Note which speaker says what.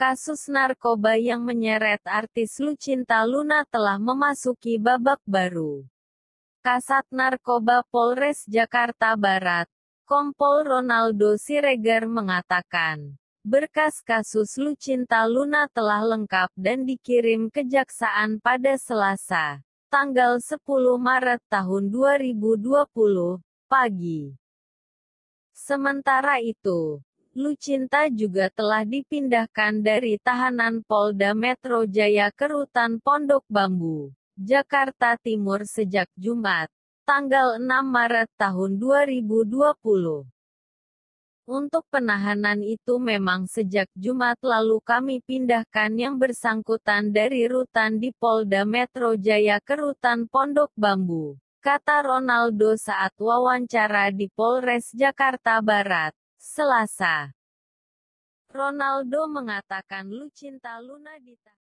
Speaker 1: kasus narkoba yang menyeret artis Lucinta Luna telah memasuki babak baru. Kasat Narkoba Polres Jakarta Barat, Kompol Ronaldo Siregar mengatakan, berkas kasus Lucinta Luna telah lengkap dan dikirim kejaksaan pada Selasa, tanggal 10 Maret tahun 2020, pagi. Sementara itu, Lucinta juga telah dipindahkan dari tahanan Polda Metro Jaya ke Rutan Pondok Bambu, Jakarta Timur sejak Jumat, tanggal 6 Maret tahun 2020. Untuk penahanan itu memang sejak Jumat lalu kami pindahkan yang bersangkutan dari rutan di Polda Metro Jaya ke rutan Pondok Bambu, kata Ronaldo saat wawancara di Polres Jakarta Barat. Selasa. Ronaldo mengatakan lu cinta Luna di